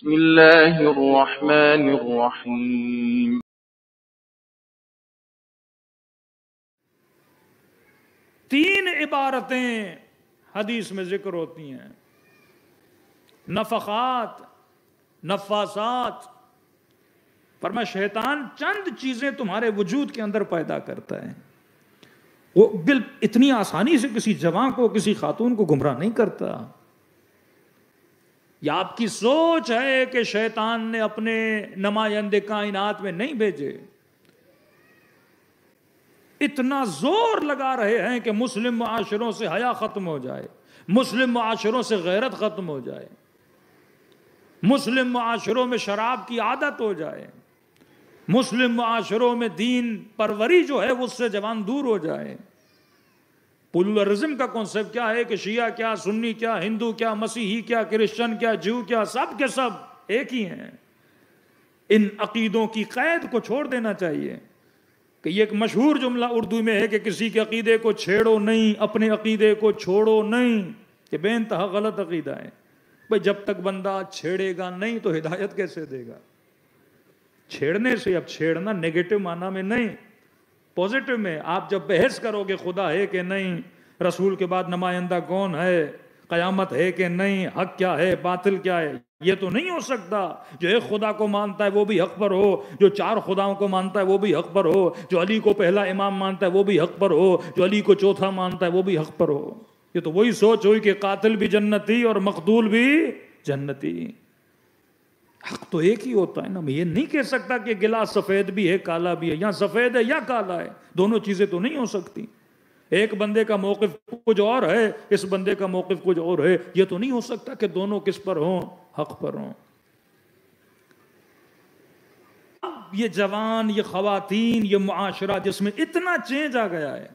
بسم الله الرحمن الرحيم तीन इबारतें हदीस में जिक्र होती हैं नफात नफासात पर मैं शैतान चंद चीजें तुम्हारे वजूद के अंदर पैदा करता है वो बिल इतनी आसानी से किसी जवान को किसी खातून को गुमराह नहीं करता या आपकी सोच है कि शैतान ने अपने नमायंदे कायनात में नहीं भेजे इतना जोर लगा रहे हैं कि मुस्लिम माशरों से हया खत्म हो जाए मुस्लिम माशरों से गैरत खत्म हो जाए मुस्लिम माशरों में शराब की आदत हो जाए मुस्लिम माशरों में दीन परवरी जो है उससे जवान दूर हो जाए पुलरिज्म का कॉन्सेप्ट क्या है कि शिया क्या सुन्नी क्या हिंदू क्या मसीही क्या क्रिश्चियन क्या जीव क्या सब के सब एक ही हैं इन अकीदों की कैद को छोड़ देना चाहिए कि ये एक मशहूर जुमला उर्दू में है कि किसी के अकीदे को छेड़ो नहीं अपने अकीदे को छोड़ो नहीं ये बेनतहा गलत अकीदा है भाई जब तक बंदा छेड़ेगा नहीं तो हिदायत कैसे देगा छेड़ने से अब छेड़ना नेगेटिव माना में नहीं पॉजिटिव में आप जब बहस करोगे खुदा है कि नहीं रसूल के बाद नुमाइंदा कौन है कयामत है कि नहीं हक क्या है बातिल क्या है ये तो नहीं हो सकता जो एक खुदा को मानता है वो भी हक पर हो जो चार खुदाओं को मानता है वो भी हक पर हो जो अली को पहला इमाम मानता है वो भी हक पर हो जो अली को चौथा मानता है वो भी हक पर हो ये तो वही सोच हुई कि कातिल भी जन्नती और मखदूल भी जन्नती हक तो एक ही होता है ना मैं ये नहीं कह सकता कि गिलास सफ़ेद भी है काला भी है या सफ़ेद है या काला है दोनों चीज़ें तो नहीं हो सकती एक बंदे का मौकफ कुछ और है इस बंदे का मौकफ कुछ और है ये तो नहीं हो सकता कि दोनों किस पर हों हक पर हों ये जवान ये खातन ये मुआशरा जिसमें इतना चेंज आ गया है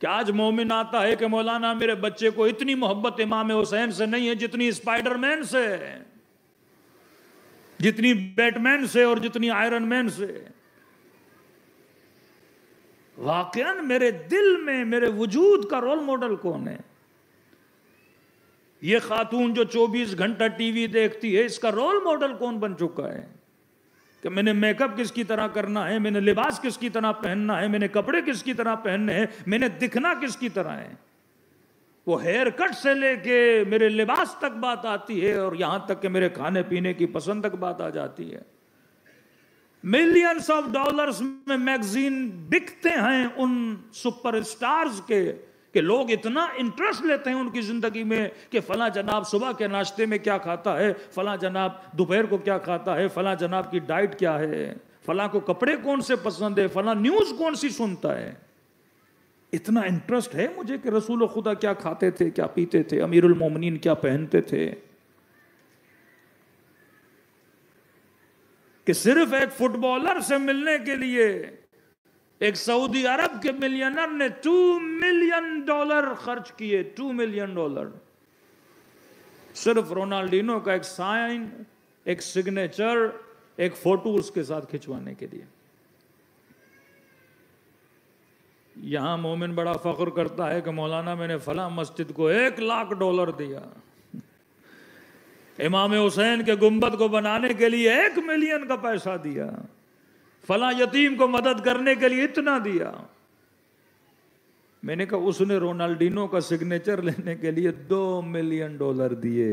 कि आज मोमिन आता है कि मौलाना मेरे बच्चे को इतनी मोहब्बत इमाम हुसैन से नहीं है जितनी स्पाइडरमैन से है जितनी बैटमैन से और जितनी आयरन मैन से वाकयान मेरे दिल में मेरे वजूद का रोल मॉडल कौन है ये खातून जो 24 घंटा टीवी देखती है इसका रोल मॉडल कौन बन चुका है कि मैंने मेकअप किसकी तरह करना है मैंने लिबास किसकी तरह पहनना है मैंने कपड़े किसकी तरह पहनने हैं मैंने दिखना किसकी तरह है वो हेयर कट से लेके मेरे लिबास तक बात आती है और यहां तक कि मेरे खाने पीने की पसंद तक बात आ जाती है मिलियंस ऑफ डॉलर्स में मैगजीन बिकते हैं उन सुपरस्टार्स के कि लोग इतना इंटरेस्ट लेते हैं उनकी ज़िंदगी में कि फ़ला जनाब सुबह के नाश्ते में क्या खाता है फ़ला जनाब दोपहर को क्या खाता है फ़ला जनाब की डाइट क्या है फ़ला को कपड़े कौन से पसंद है फ़ला न्यूज़ कौन सी सुनता है इतना इंटरेस्ट है मुझे कि रसूल खुदा क्या खाते थे क्या पीते थे अमीरुल मोमिनीन क्या पहनते थे कि सिर्फ एक फुटबॉलर से मिलने के लिए एक सऊदी अरब के मिलियनर ने टू मिलियन डॉलर खर्च किए टू मिलियन डॉलर सिर्फ रोनाल्डिनो का एक साइन एक सिग्नेचर एक फोटो उसके साथ खिंचवाने के लिए यहाँ मोमिन बड़ा फ़ख्र करता है कि मौलाना मैंने फ़ला मस्जिद को एक लाख डॉलर दिया इमाम हुसैन के गुम्बद को बनाने के लिए एक मिलियन का पैसा दिया फला यतीम को मदद करने के लिए इतना दिया मैंने कहा उसने रोनाल्डिनो का सिग्नेचर लेने के लिए दो मिलियन डॉलर दिए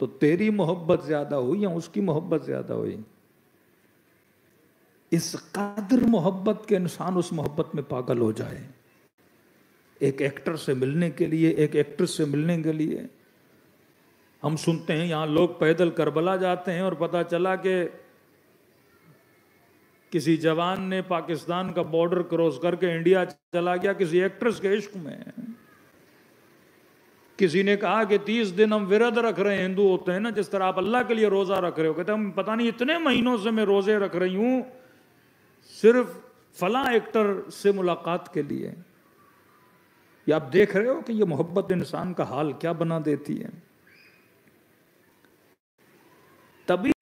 तो तेरी मोहब्बत ज्यादा हुई या उसकी मोहब्बत ज्यादा हुई इस कादर मोहब्बत के इंसान उस मोहब्बत में पागल हो जाए एक एक्टर से मिलने के लिए एक एक्ट्रेस से मिलने के लिए हम सुनते हैं यहाँ लोग पैदल करबला जाते हैं और पता चला कि किसी जवान ने पाकिस्तान का बॉर्डर क्रॉस करके इंडिया चला गया किसी एक्ट्रेस के इश्क में किसी ने कहा कि तीस दिन हम विरध रख रहे हैं हिंदू होते हैं ना जिस तरह आप अल्लाह के लिए रोज़ा रख रहे हो कहते हम पता नहीं इतने महीनों से मैं रोज़े रख रही हूं सिर्फ फला एक्टर से मुलाकात के लिए या आप देख रहे हो कि ये मोहब्बत इंसान का हाल क्या बना देती है तभी